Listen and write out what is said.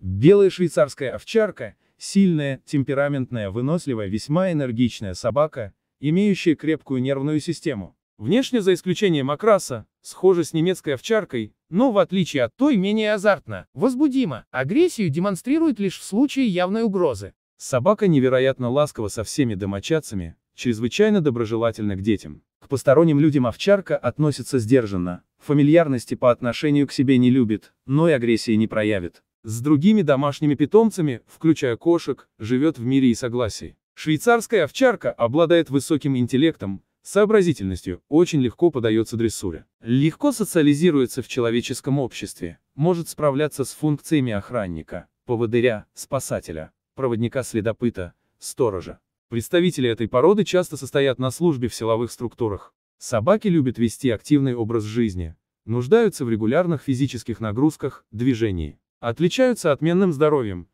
Белая швейцарская овчарка – сильная, темпераментная, выносливая, весьма энергичная собака, имеющая крепкую нервную систему. Внешне, за исключением окраса, схожа с немецкой овчаркой, но в отличие от той менее азартна, возбудима, агрессию демонстрирует лишь в случае явной угрозы. Собака невероятно ласкова со всеми домочадцами, чрезвычайно доброжелательна к детям. К посторонним людям овчарка относится сдержанно, фамильярности по отношению к себе не любит, но и агрессии не проявит. С другими домашними питомцами, включая кошек, живет в мире и согласии. Швейцарская овчарка обладает высоким интеллектом, сообразительностью, очень легко подается дрессуре. Легко социализируется в человеческом обществе, может справляться с функциями охранника, поводыря, спасателя, проводника-следопыта, сторожа. Представители этой породы часто состоят на службе в силовых структурах. Собаки любят вести активный образ жизни, нуждаются в регулярных физических нагрузках, движении отличаются отменным здоровьем.